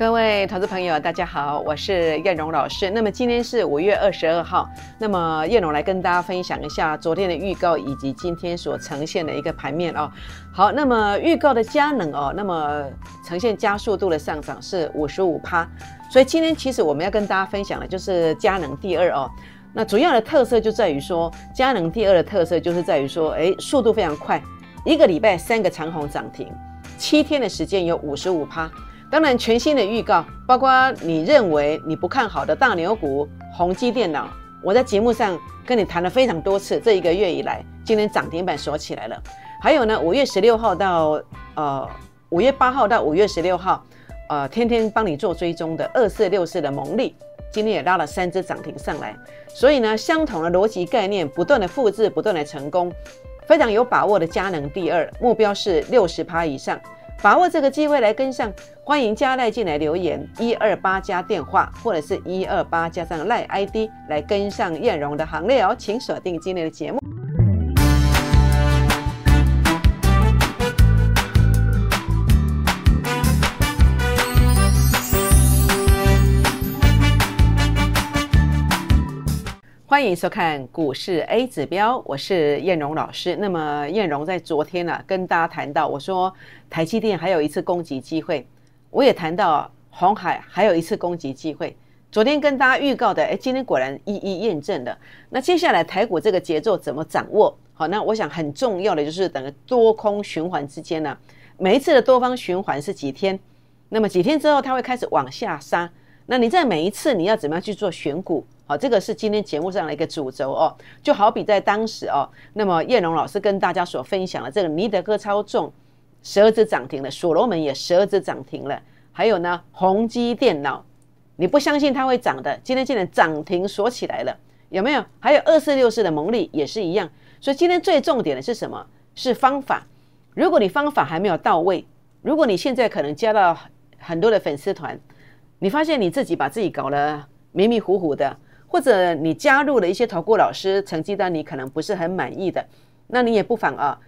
各位投资朋友，大家好，我是燕荣老师。那么今天是五月二十二号，那么燕荣来跟大家分享一下昨天的预告以及今天所呈现的一个盘面哦。好，那么预告的佳能哦，那么呈现加速度的上涨是五十五趴。所以今天其实我们要跟大家分享的就是佳能第二哦。那主要的特色就在于说，佳能第二的特色就是在于说，哎，速度非常快，一个礼拜三个长虹涨停，七天的时间有五十五趴。当然，全新的预告，包括你认为你不看好的大牛股宏基电脑，我在节目上跟你谈了非常多次。这一个月以来，今天涨停板锁起来了。还有呢，五月十六号到呃五月八号到五月十六号，呃，天天帮你做追踪的二四六四的蒙利，今天也拉了三只涨停上来。所以呢，相同的逻辑概念，不断的复制，不断的成功，非常有把握的佳能第二目标是六十趴以上。把握这个机会来跟上，欢迎加赖进来留言一二八加电话，或者是一二八加上赖 ID 来跟上燕荣的行列哦，请锁定今天的节目。欢迎收看股市 A 指标，我是燕荣老师。那么燕荣在昨天呢，跟大家谈到，我说台积电还有一次攻击机会，我也谈到红海还有一次攻击机会。昨天跟大家预告的，哎，今天果然一一验证了。那接下来台股这个节奏怎么掌握？好，那我想很重要的就是等于多空循环之间呢，每一次的多方循环是几天，那么几天之后，它会开始往下杀。那你在每一次你要怎么样去做选股？好，这个是今天节目上的一个主轴哦。就好比在当时哦，那么叶龙老师跟大家所分享的这个尼德哥超重，十二只涨停了；所罗门也十二只涨停了。还有呢，宏基电脑，你不相信它会涨的，今天竟然涨停锁起来了，有没有？还有二四六四的蒙利也是一样。所以今天最重点的是什么？是方法。如果你方法还没有到位，如果你现在可能加到很多的粉丝团。你发现你自己把自己搞了迷迷糊糊的，或者你加入了一些投顾老师成绩单，你可能不是很满意的，那你也不妨啊，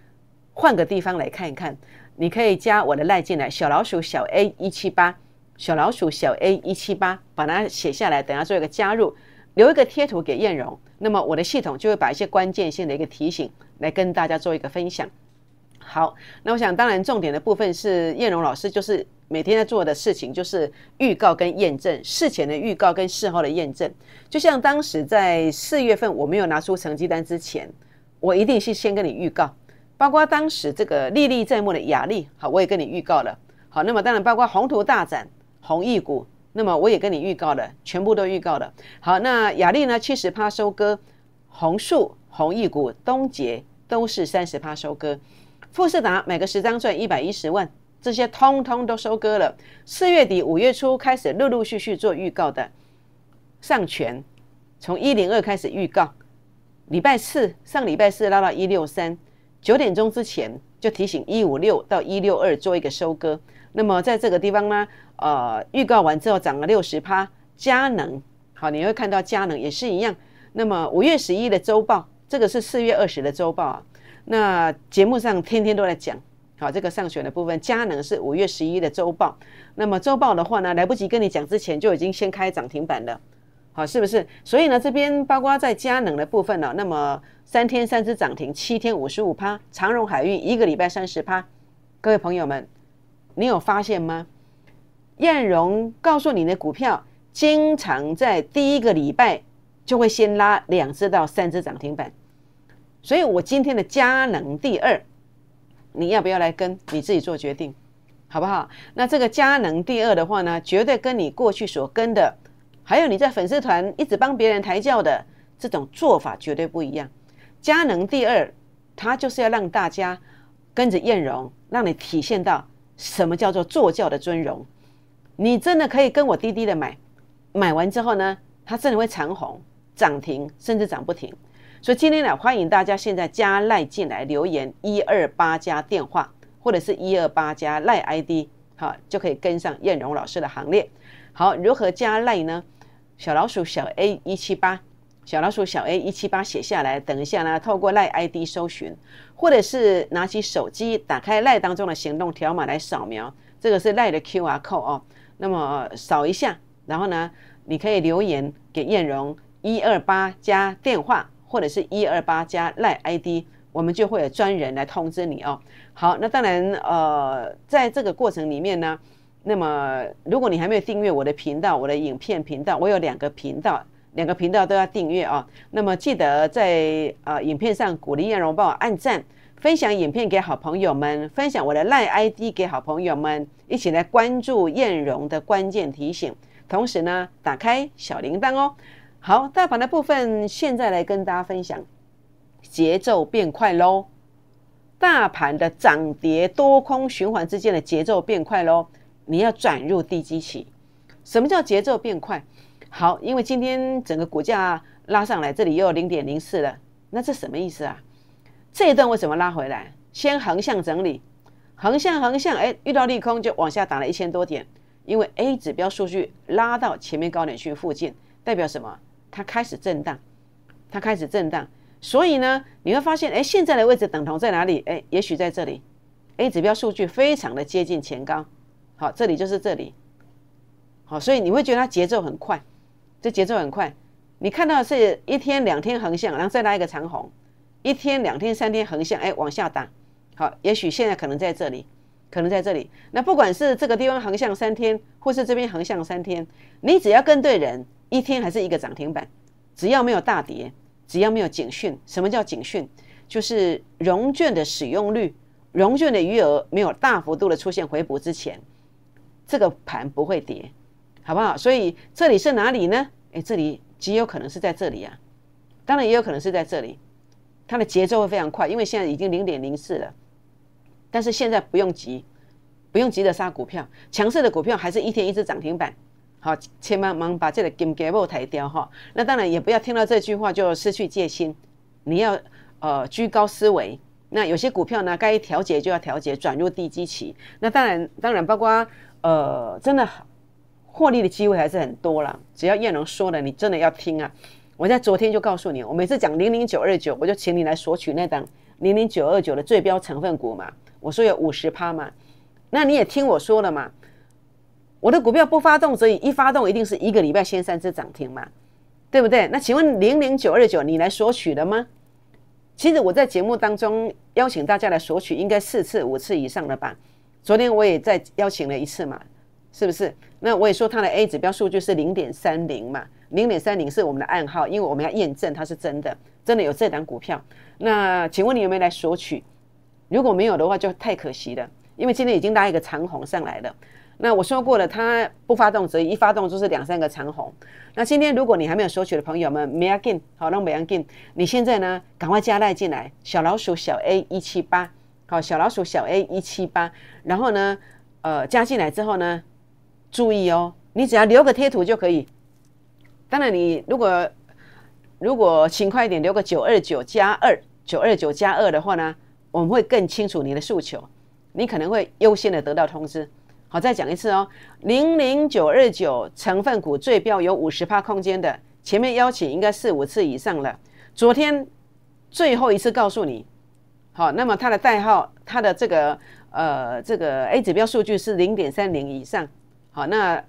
换个地方来看一看。你可以加我的赖进来，小老鼠小 A 一七八，小老鼠小 A 一七八，把它写下来，等下做一个加入，留一个贴图给艳荣，那么我的系统就会把一些关键性的一个提醒来跟大家做一个分享。好，那我想当然重点的部分是艳荣老师，就是。每天要做的事情就是预告跟验证，事前的预告跟事后的验证。就像当时在四月份，我没有拿出成绩单之前，我一定是先跟你预告。包括当时这个历历在目的雅丽，好，我也跟你预告了。好，那么当然包括宏图大展、红翼股，那么我也跟你预告了，全部都预告了。好，那雅丽呢？七十趴收割，红树、红翼股、东杰都是三十趴收割。富士达买个十张赚一百一十万。这些通通都收割了。四月底五月初开始陆陆续续做预告的上权，从一零二开始预告，礼拜四上礼拜四拉到一六三，九点钟之前就提醒一五六到一六二做一个收割。那么在这个地方呢，呃，预告完之后涨了六十趴。佳能，好，你会看到佳能也是一样。那么五月十一的周报，这个是四月二十的周报啊。那节目上天天都在讲。好，这个上选的部分，佳能是五月十一的周报。那么周报的话呢，来不及跟你讲之前，就已经先开涨停板了。好，是不是？所以呢，这边包括在佳能的部分呢，那么三天三只涨停，七天五十五趴，长荣海运一个礼拜三十趴。各位朋友们，你有发现吗？燕荣告诉你的股票，经常在第一个礼拜就会先拉两只到三只涨停板。所以我今天的佳能第二。你要不要来跟？你自己做决定，好不好？那这个佳能第二的话呢，绝对跟你过去所跟的，还有你在粉丝团一直帮别人抬轿的这种做法绝对不一样。佳能第二，它就是要让大家跟着艳荣，让你体现到什么叫做坐轿的尊荣。你真的可以跟我滴滴的买，买完之后呢，它真的会长红、涨停，甚至涨不停。所以今天呢，欢迎大家现在加赖进来留言，一二八加电话，或者是一二八加赖 ID，好，就可以跟上燕荣老师的行列。好，如何加赖呢？小老鼠小 A 一七八，小老鼠小 A 一七八写下来，等一下呢，透过赖 ID 搜寻，或者是拿起手机打开赖当中的行动条码来扫描，这个是赖的 QR code 哦。那么扫一下，然后呢，你可以留言给燕荣一二八加电话。或者是一二八加赖 ID，我们就会有专人来通知你哦。好，那当然呃，在这个过程里面呢，那么如果你还没有订阅我的频道，我的影片频道，我有两个频道，两个频道都要订阅啊。那么记得在呃影片上鼓励燕荣帮我按赞，分享影片给好朋友们，分享我的赖 ID 给好朋友们，一起来关注燕荣的关键提醒，同时呢，打开小铃铛哦。好，大盘的部分现在来跟大家分享，节奏变快喽。大盘的涨跌多空循环之间的节奏变快喽，你要转入低基期。什么叫节奏变快？好，因为今天整个股价拉上来，这里又零点零四了，那这什么意思啊？这一段为什么拉回来？先横向整理，横向横向，哎，遇到利空就往下打了一千多点，因为 A 指标数据拉到前面高点去附近，代表什么？它开始震荡，它开始震荡，所以呢，你会发现，哎，现在的位置等同在哪里？哎，也许在这里。A 指标数据非常的接近前高，好，这里就是这里，好，所以你会觉得它节奏很快，这节奏很快。你看到是一天、两天横向，然后再拉一个长红，一天、两天、三天横向，哎，往下打。好，也许现在可能在这里，可能在这里。那不管是这个地方横向三天，或是这边横向三天，你只要跟对人。一天还是一个涨停板，只要没有大跌，只要没有警讯。什么叫警讯？就是融券的使用率、融券的余额没有大幅度的出现回补之前，这个盘不会跌，好不好？所以这里是哪里呢？哎，这里极有可能是在这里啊，当然也有可能是在这里。它的节奏会非常快，因为现在已经零点零四了，但是现在不用急，不用急着杀股票，强势的股票还是一天一只涨停板。好，千万忙把这个金鸡毛抬掉哈。那当然也不要听到这句话就失去戒心，你要呃居高思维。那有些股票呢，该调节就要调节，转入低基期。那当然，当然包括呃，真的获利的机会还是很多啦。只要彦龙说了，你真的要听啊。我在昨天就告诉你，我每次讲零零九二九，我就请你来索取那档零零九二九的最标成分股嘛。我说有五十趴嘛，那你也听我说了嘛。我的股票不发动，所以一发动一定是一个礼拜先三次涨停嘛，对不对？那请问零零九二九，你来索取了吗？其实我在节目当中邀请大家来索取，应该四次五次以上了吧？昨天我也在邀请了一次嘛，是不是？那我也说它的 A 指标数据是零点三零嘛，零点三零是我们的暗号，因为我们要验证它是真的，真的有这档股票。那请问你有没有来索取？如果没有的话，就太可惜了，因为今天已经拉一个长红上来了。那我说过了，它不发动，只一发动就是两三个长红。那今天如果你还没有索取的朋友们，美洋进，好，那美洋进。你现在呢赶快加赖进来，小老鼠小 A 一七八好，小老鼠小 A 一七八。然后呢，呃，加进来之后呢，注意哦，你只要留个贴图就可以。当然，你如果如果勤快一点，留个九二九加二九二九加二的话呢，我们会更清楚你的诉求，你可能会优先的得到通知。好，再讲一次哦，零零九二九成分股最标有五十趴空间的，前面邀请应该四五次以上了。昨天最后一次告诉你，好，那么它的代号，它的这个呃这个 A 指标数据是零点三零以上，好，那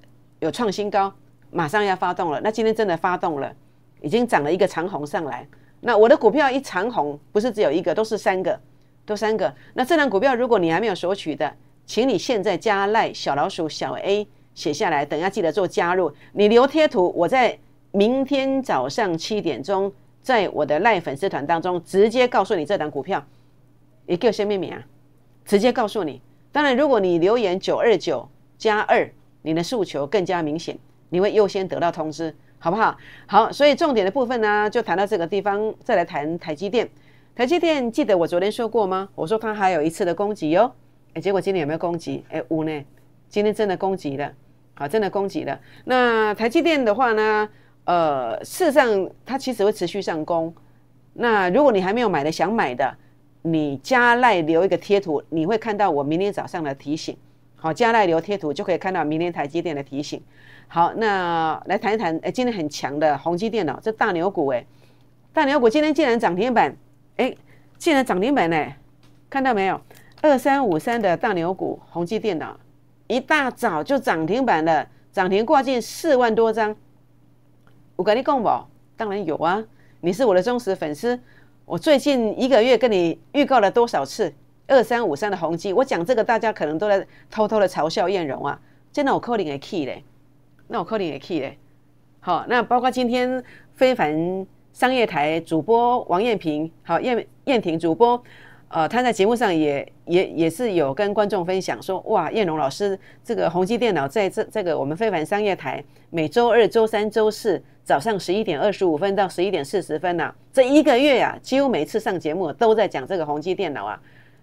有创新高，马上要发动了。那今天真的发动了，已经涨了一个长红上来。那我的股票一长红，不是只有一个，都是三个，都三个。那这档股票如果你还没有索取的。请你现在加赖小老鼠小 A 写下来，等下记得做加入。你留贴图，我在明天早上七点钟在我的赖粉丝团当中直接告诉你这档股票一我先么名啊，直接告诉你。当然，如果你留言九二九加二，你的诉求更加明显，你会优先得到通知，好不好？好，所以重点的部分呢，就谈到这个地方，再来谈台积电。台积电记得我昨天说过吗？我说它还有一次的攻击哟。哎，结果今天有没有攻击？哎，有呢。今天真的攻击了，好，真的攻击了。那台积电的话呢？呃，事实上它其实会持续上攻。那如果你还没有买的，想买的，你加奈留一个贴图，你会看到我明天早上的提醒。好，加奈留贴图就可以看到明天台积电的提醒。好，那来谈一谈，哎，今天很强的宏基电脑，这大牛股，哎，大牛股今天竟然涨停板，哎，竟然涨停板呢，看到没有？二三五三的大牛股宏基电脑，一大早就涨停板了，涨停挂件四万多张。我跟你共不？当然有啊。你是我的忠实粉丝，我最近一个月跟你预告了多少次二三五三的宏基？我讲这个，大家可能都在偷偷的嘲笑艳荣啊。真的，我扣零也 key 嘞，那我扣零也 key 嘞。好，那包括今天非凡商业台主播王艳萍，好艳艳婷主播。呃，他在节目上也也也是有跟观众分享说，哇，燕龙老师这个宏基电脑在这这个我们非凡商业台每周二、周三、周四早上十一点二十五分到十一点四十分呢，这一个月呀，几乎每次上节目都在讲这个宏基电脑啊。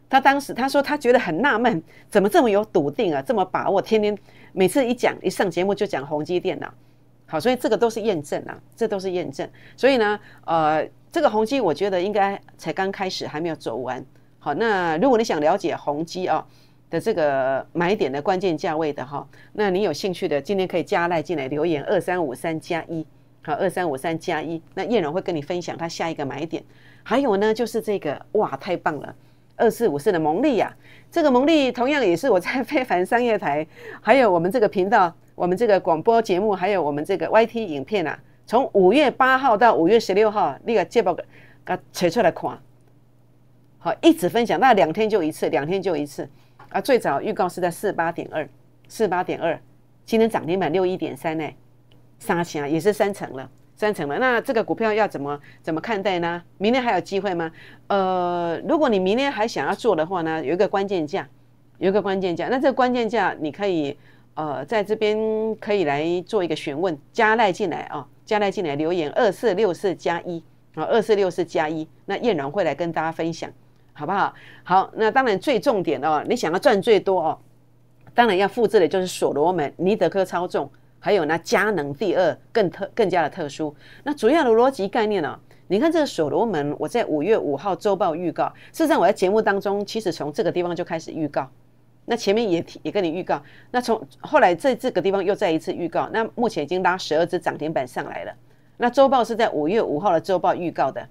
他当时他说他觉得很纳闷，怎么这么有笃定啊，这么把握，天天每次一讲一上节目就讲宏基电脑。好，所以这个都是验证啊，这都是验证。所以呢，呃，这个宏基我觉得应该才刚开始，还没有走完。好，那如果你想了解宏基啊的这个买点的关键价位的哈，那你有兴趣的今天可以加赖进来留言二三五三加一，好二三五三加一，那燕荣会跟你分享他下一个买点。还有呢，就是这个哇，太棒了，二四五四的蒙利啊，这个蒙利同样也是我在非凡商业台，还有我们这个频道，我们这个广播节目，还有我们这个 YT 影片啊，从五月八号到五月十六号，那个节目，给扯出来看。好，一直分享，那两天就一次，两天就一次，啊，最早预告是在四八点二，四八点二，今天涨停板六一点三哎，三千啊，也是三成了，三成了，那这个股票要怎么怎么看待呢？明天还有机会吗？呃，如果你明天还想要做的话呢，有一个关键价，有一个关键价，那这个关键价你可以呃，在这边可以来做一个询问，加奈进来啊，加奈进来留言二四六四加一啊，二四六四加一，那燕蓉会来跟大家分享。好不好？好，那当然最重点哦，你想要赚最多哦，当然要复制的就是所罗门、尼德科操纵，还有那佳能第二更特更加的特殊。那主要的逻辑概念呢？你看这个所罗门，我在五月五号周报预告，事实上我在节目当中，其实从这个地方就开始预告，那前面也提也跟你预告，那从后来在这个地方又再一次预告，那目前已经拉十二只涨停板上来了。那周报是在五月五号的周报预告的。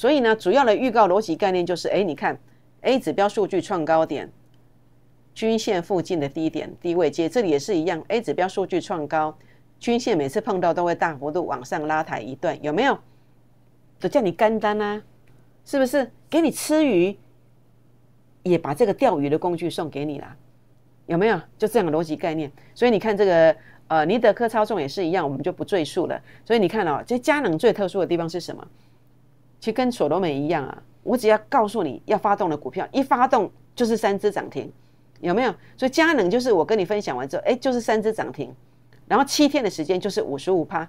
所以呢，主要的预告逻辑概念就是，哎，你看 A 指标数据创高点，均线附近的低点低位接，这里也是一样，A 指标数据创高，均线每次碰到都会大幅度往上拉抬一段，有没有？都叫你干单啊，是不是？给你吃鱼，也把这个钓鱼的工具送给你啦，有没有？就这样个逻辑概念。所以你看这个呃，尼德克操纵也是一样，我们就不赘述了。所以你看哦，这佳能最特殊的地方是什么？其实跟所罗门一样啊，我只要告诉你要发动的股票，一发动就是三只涨停，有没有？所以佳能就是我跟你分享完之后，哎，就是三只涨停，然后七天的时间就是五十五趴，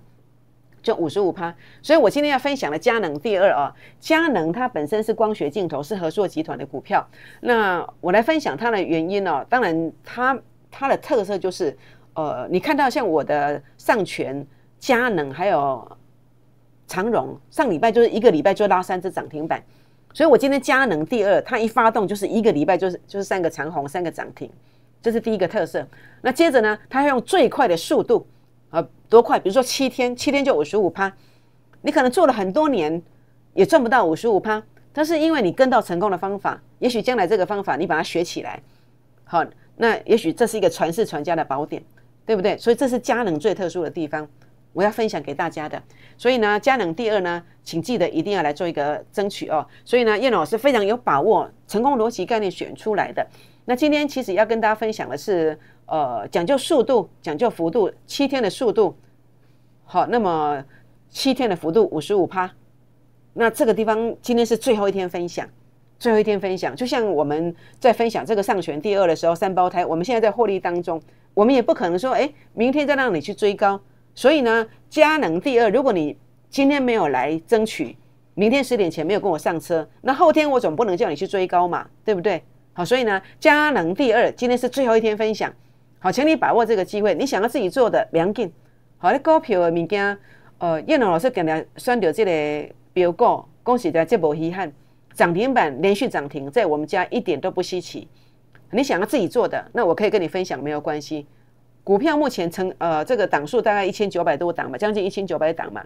就五十五趴。所以我今天要分享的佳能第二啊，佳能它本身是光学镜头，是合作集团的股票。那我来分享它的原因呢？当然，它它的特色就是，呃，你看到像我的上权、佳能还有。长融上礼拜就是一个礼拜就拉三只涨停板，所以我今天佳能第二，它一发动就是一个礼拜就是就是三个长虹三个涨停，这是第一个特色。那接着呢，它要用最快的速度，啊多快？比如说七天，七天就五十五趴。你可能做了很多年也赚不到五十五趴，但是因为你跟到成功的方法，也许将来这个方法你把它学起来，好，那也许这是一个传世传家的宝典，对不对？所以这是佳能最特殊的地方。我要分享给大家的，所以呢，佳能第二呢，请记得一定要来做一个争取哦。所以呢，燕老师非常有把握，成功逻辑概念选出来的。那今天其实要跟大家分享的是，呃，讲究速度，讲究幅度，七天的速度，好，那么七天的幅度五十五趴。那这个地方今天是最后一天分享，最后一天分享，就像我们在分享这个上旋第二的时候，三胞胎，我们现在在获利当中，我们也不可能说，哎，明天再让你去追高。所以呢，佳能第二。如果你今天没有来争取，明天十点前没有跟我上车，那后天我总不能叫你去追高嘛，对不对？好，所以呢，佳能第二，今天是最后一天分享。好，请你把握这个机会。你想要自己做的，梁静。好，那股票的物件，呃，叶龙老师给天算到这个表哥，恭喜家，这无遗憾，涨停板连续涨停，在我们家一点都不稀奇。你想要自己做的，那我可以跟你分享，没有关系。股票目前成呃这个档数大概一千九百多档嘛，将近一千九百档嘛，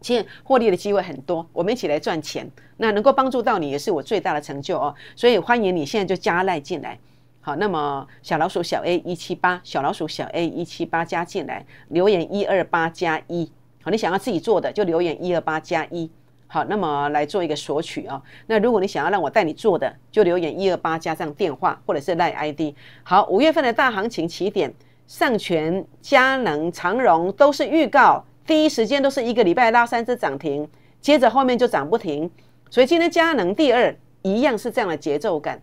现获利的机会很多，我们一起来赚钱，那能够帮助到你也是我最大的成就哦，所以欢迎你现在就加赖进来，好，那么小老鼠小 A 一七八，小老鼠小 A 一七八加进来，留言一二八加一，好，你想要自己做的就留言一二八加一，好，那么来做一个索取哦，那如果你想要让我带你做的，就留言一二八加上电话或者是赖 ID，好，五月份的大行情起点。上泉、佳能、长荣都是预告，第一时间都是一个礼拜拉三次涨停，接着后面就涨不停。所以今天佳能第二一样是这样的节奏感，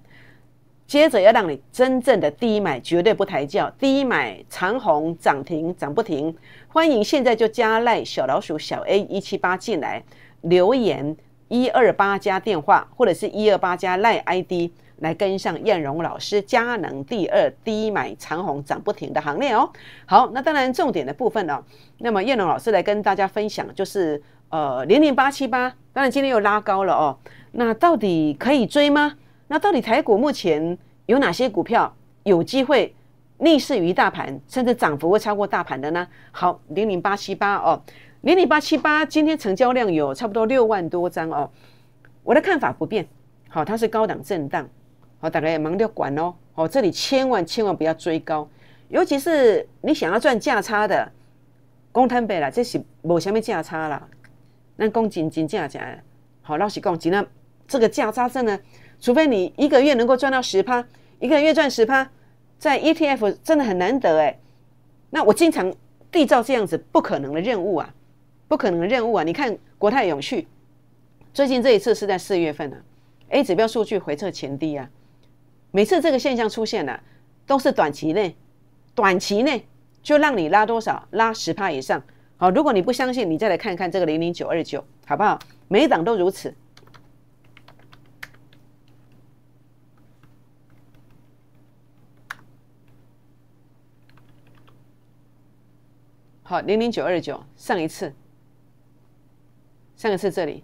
接着要让你真正的低买，绝对不抬轿，低买长虹涨停涨不停。欢迎现在就加赖小老鼠小 A 一七八进来，留言一二八加电话，或者是一二八加赖 ID。来跟上燕荣老师佳能第二低买长虹涨不停的行列哦。好，那当然重点的部分呢，那么燕荣老师来跟大家分享，就是呃零零八七八，当然今天又拉高了哦。那到底可以追吗？那到底台股目前有哪些股票有机会逆势于大盘，甚至涨幅会超过大盘的呢？好，零零八七八哦，零零八七八今天成交量有差不多六万多张哦。我的看法不变，好，它是高档震荡。我大概也忙着管喽。哦，这里千万千万不要追高，尤其是你想要赚价差的，公摊白啦，这是无什么价差啦，那公金金价讲，好老实讲，那这个价差真的，除非你一个月能够赚到十趴，一个月赚十趴，在 ETF 真的很难得哎。那我经常缔造这样子不可能的任务啊，不可能的任务啊！你看国泰永续，最近这一次是在四月份啊，A 指标数据回测前低啊。每次这个现象出现了，都是短期内，短期内就让你拉多少，拉十帕以上。好，如果你不相信，你再来看看这个零零九二九，好不好？每一档都如此。好，零零九二九，上一次，上一次这里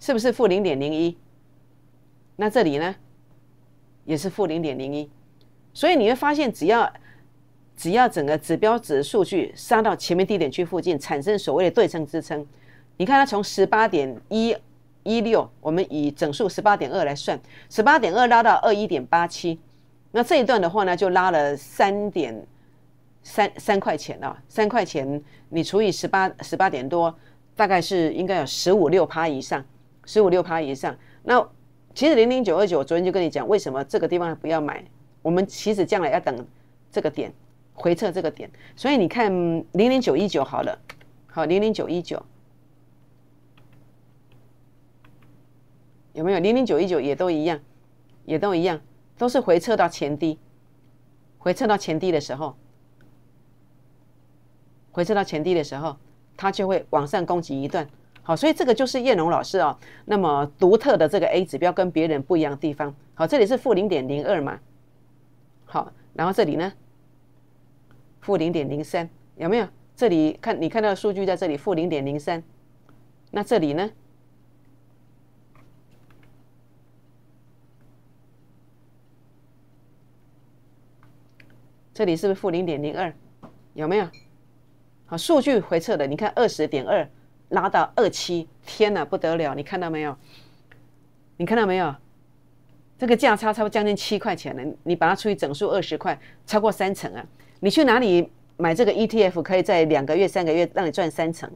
是不是负零点零一？那这里呢？也是负零点零一，所以你会发现，只要只要整个指标值数据杀到前面低点区附近，产生所谓的对称支撑。你看它从十八点一一六，我们以整数十八点二来算，十八点二拉到二一点八七，那这一段的话呢，就拉了三点三三块钱了，三块钱，你除以十八十八点多，大概是应该有十五六趴以上，十五六趴以上，那。其实零零九二九，我昨天就跟你讲，为什么这个地方不要买。我们其实将来要等这个点回撤，这个点。所以你看零零九一九好了，好零零九一九有没有？零零九一九也都一样，也都一样，都是回撤到前低，回撤到前低的时候，回撤到前低的时候，它就会往上攻击一段。好，所以这个就是叶龙老师哦，那么独特的这个 A 指标跟别人不一样的地方。好，这里是负零点零二嘛，好，然后这里呢，负零点零三，有没有？这里看你看到的数据在这里负零点零三，那这里呢？这里是不是负零点零二？有没有？好，数据回测的，你看二十点二。拉到二七，天哪，不得了！你看到没有？你看到没有？这个价差差不多将近七块钱了。你把它除以整数二十块，超过三成啊！你去哪里买这个 ETF？可以在两个月、三个月让你赚三成，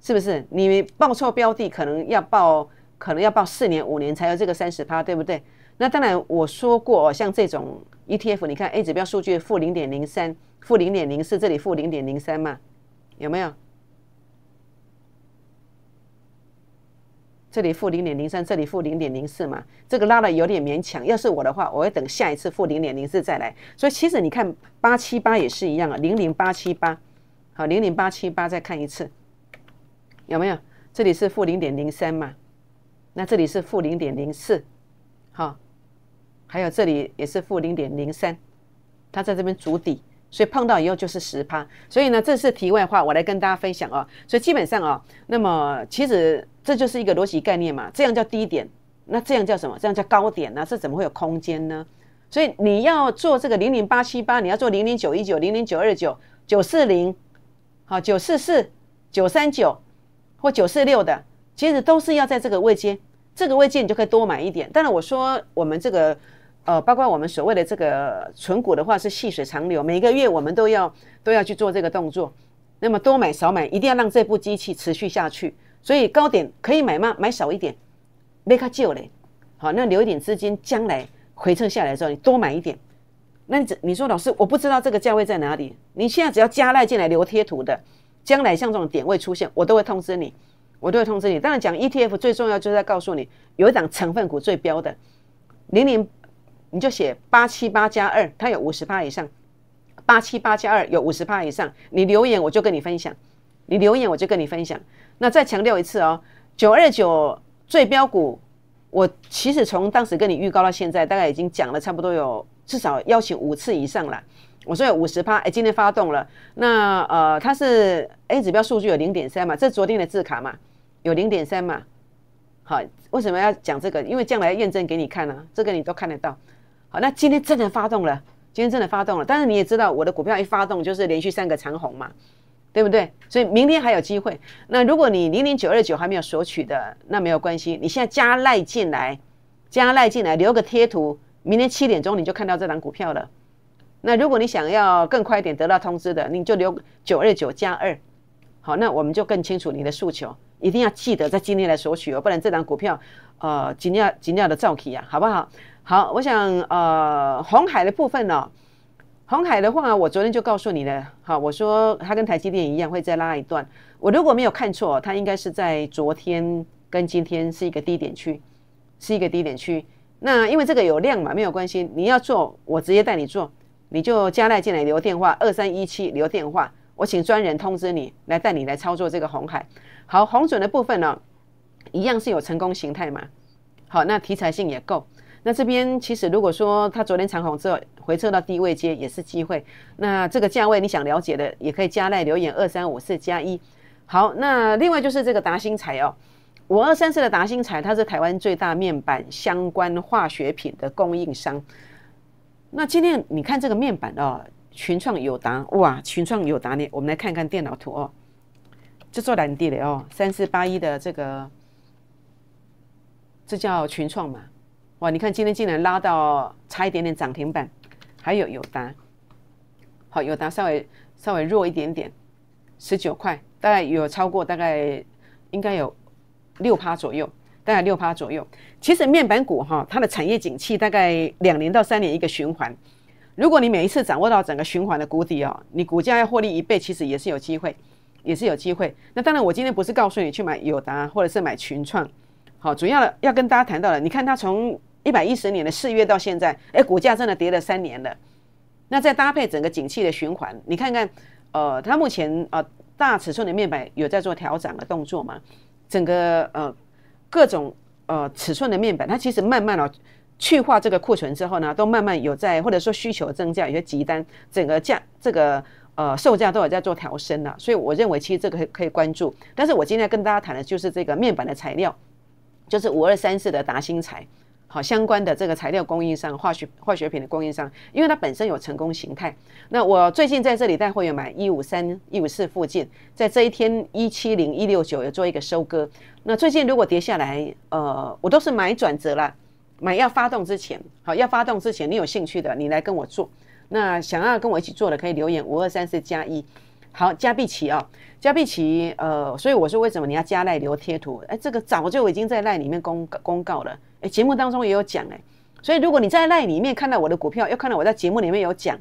是不是？你报错标的，可能要报，可能要报四年、五年才有这个三十趴，对不对？那当然，我说过，哦，像这种 ETF，你看 A 指标数据负零点零三，负零点零四，这里负零点零三嘛，有没有？这里负零点零三，这里负零点零四嘛，这个拉的有点勉强。要是我的话，我会等下一次负零点零四再来。所以其实你看八七八也是一样啊，零零八七八，好，零零八七八再看一次，有没有？这里是负零点零三嘛，那这里是负零点零四，好，还有这里也是负零点零三，它在这边筑底。所以碰到以后就是十趴，所以呢，这是题外话，我来跟大家分享啊。所以基本上啊，那么其实这就是一个逻辑概念嘛，这样叫低点，那这样叫什么？这样叫高点呢？这怎么会有空间呢？所以你要做这个零零八七八，你要做零零九一九、零零九二九、九四零，好，九四四、九三九或九四六的，其实都是要在这个位阶，这个位阶你就可以多买一点。当然我说我们这个。呃，包括我们所谓的这个存股的话，是细水长流，每个月我们都要都要去做这个动作。那么多买少买，一定要让这部机器持续下去。所以高点可以买吗？买少一点，没卡就嘞。好，那留一点资金，将来回撤下来之后，你多买一点。那你说，老师，我不知道这个价位在哪里。你现在只要加赖进来留贴图的，将来像这种点位出现，我都会通知你，我都会通知你。当然，讲 ETF 最重要就是在告诉你，有一档成分股最标的零零。你就写八七八加二，它有五十趴以上。八七八加二有五十趴以上，你留言我就跟你分享。你留言我就跟你分享。那再强调一次哦，九二九最标股，我其实从当时跟你预告到现在，大概已经讲了差不多有至少邀请五次以上了。我说有五十趴，哎，今天发动了。那呃，它是 A 指标数据有零点三嘛？这昨天的字卡嘛，有零点三嘛？好，为什么要讲这个？因为将来验证给你看啊，这个你都看得到。好，那今天真的发动了，今天真的发动了。但是你也知道，我的股票一发动就是连续三个长红嘛，对不对？所以明天还有机会。那如果你零零九二九还没有索取的，那没有关系，你现在加赖进来，加赖进来，留个贴图，明天七点钟你就看到这档股票了。那如果你想要更快一点得到通知的，你就留九二九加二。好，那我们就更清楚你的诉求，一定要记得在今天来索取哦，不然这档股票，呃，尽量尽量的造起啊，好不好？好，我想，呃，红海的部分呢，红海的话，我昨天就告诉你了。好，我说它跟台积电一样会再拉一段。我如果没有看错，它应该是在昨天跟今天是一个低点区，是一个低点区。那因为这个有量嘛，没有关系，你要做，我直接带你做，你就加进来，留电话，二三一七留电话，我请专人通知你来带你来操作这个红海。好，红准的部分呢，一样是有成功形态嘛。好，那题材性也够。那这边其实如果说它昨天长红之后回撤到低位接也是机会。那这个价位你想了解的也可以加来留言二三五四加一。好，那另外就是这个达新材哦，五二三四的达新材，它是台湾最大面板相关化学品的供应商。那今天你看这个面板哦，群创有达哇，群创有达呢，我们来看看电脑图哦，这做蓝地的哦，三四八一的这个，这叫群创嘛。哇，你看今天竟然拉到差一点点涨停板，还有友达，好，友达稍微稍微弱一点点，十九块，大概有超过大概应该有六趴左右，大概六趴左右。其实面板股哈，它的产业景气大概两年到三年一个循环，如果你每一次掌握到整个循环的谷底哦，你股价要获利一倍，其实也是有机会，也是有机会。那当然，我今天不是告诉你去买友达或者是买群创，好，主要要跟大家谈到了，你看它从。一百一十年的四月到现在，哎，股价真的跌了三年了。那再搭配整个景气的循环，你看看，呃，它目前呃大尺寸的面板有在做调整的动作嘛？整个呃各种呃尺寸的面板，它其实慢慢的去化这个库存之后呢，都慢慢有在或者说需求增加，有些急单，整个价这个呃售价都有在做调升了。所以我认为，其实这个可以关注。但是我今天跟大家谈的就是这个面板的材料，就是五二三四的达新材。好，相关的这个材料供应商、化学化学品的供应商，因为它本身有成功形态。那我最近在这里带会员买一五三、一五四附近，在这一天一七零、一六九有做一个收割。那最近如果跌下来，呃，我都是买转折了，买要发动之前，好，要发动之前，你有兴趣的，你来跟我做。那想要跟我一起做的，可以留言五二三四加一。好，加碧奇啊，加碧奇，呃，所以我是为什么你要加赖流贴图？哎，这个早就已经在赖里面公公告了。哎，节目当中也有讲哎，所以如果你在赖里面看到我的股票，又看到我在节目里面有讲，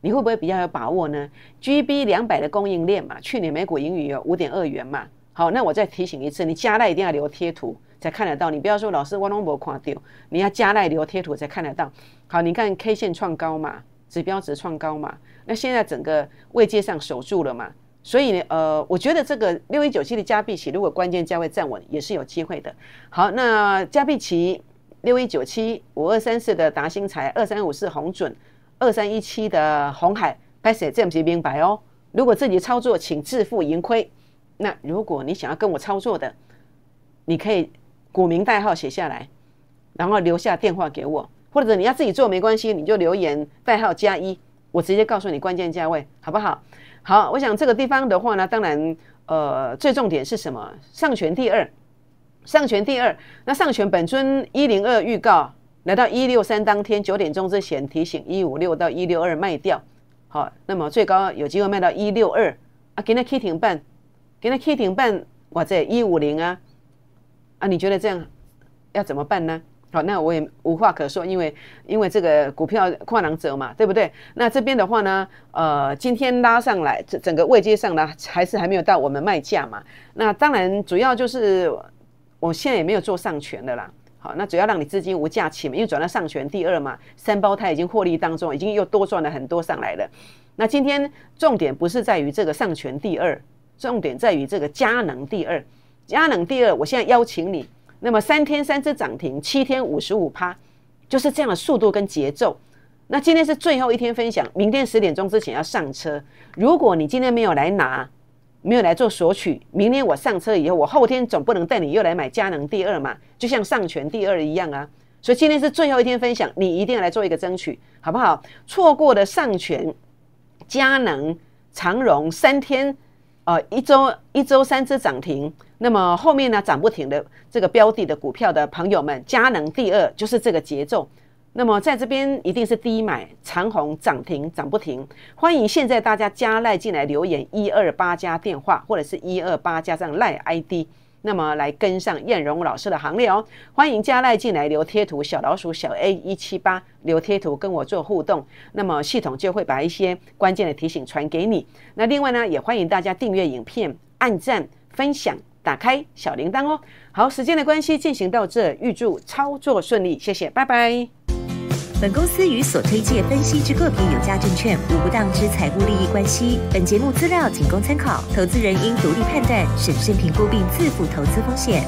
你会不会比较有把握呢？G B 两百的供应链嘛，去年每股盈余有五点二元嘛。好，那我再提醒一次，你加赖一定要留贴图才看得到，你不要说老师我拢无看到，你要加赖留贴图才看得到。好，你看 K 线创高嘛，指标值创高嘛，那现在整个位阶上守住了嘛。所以呢，呃，我觉得这个六一九七的加币期，如果关键价位站稳，也是有机会的。好，那加币期六一九七五二三四的达兴财二三五四红准二三一七的红海，拍始，这样是明白哦？如果自己操作，请自负盈亏。那如果你想要跟我操作的，你可以股民代号写下来，然后留下电话给我，或者你要自己做没关系，你就留言代号加一，我直接告诉你关键价位，好不好？好，我想这个地方的话呢，当然，呃，最重点是什么？上权第二，上权第二。那上权本尊一零二预告来到一六三当天九点钟之前提醒一五六到一六二卖掉。好，那么最高有机会卖到一六二啊，给它气停半，给它气停半或者一五零啊，啊，你觉得这样要怎么办呢？好，那我也无话可说，因为因为这个股票跨浪者嘛，对不对？那这边的话呢，呃，今天拉上来，整整个位阶上呢，还是还没有到我们卖价嘛。那当然，主要就是我现在也没有做上权的啦。好，那主要让你资金无假期嘛，因为转到上权第二嘛，三胞胎已经获利当中，已经又多赚了很多上来了。那今天重点不是在于这个上权第二，重点在于这个佳能第二，佳能第二，我现在邀请你。那么三天三只涨停，七天五十五趴，就是这样的速度跟节奏。那今天是最后一天分享，明天十点钟之前要上车。如果你今天没有来拿，没有来做索取，明天我上车以后，我后天总不能带你又来买佳能第二嘛，就像上全第二一样啊。所以今天是最后一天分享，你一定要来做一个争取，好不好？错过的上全、佳能、长荣三天，呃，一周一周三只涨停。那么后面呢涨不停的这个标的的股票的朋友们，佳能第二就是这个节奏。那么在这边一定是低买长虹涨停涨不停，欢迎现在大家加赖进来留言一二八加电话或者是一二八加上赖 ID，那么来跟上燕荣老师的行列哦。欢迎加赖进来留贴图小老鼠小 A 一七八留贴图跟我做互动，那么系统就会把一些关键的提醒传给你。那另外呢，也欢迎大家订阅影片、按赞、分享。打开小铃铛哦！好，时间的关系进行到这，预祝操作顺利，谢谢，拜拜。本公司与所推介分析之个别有价证券无不当之财务利益关系，本节目资料仅供参考，投资人应独立判断、审慎评估并自负投资风险。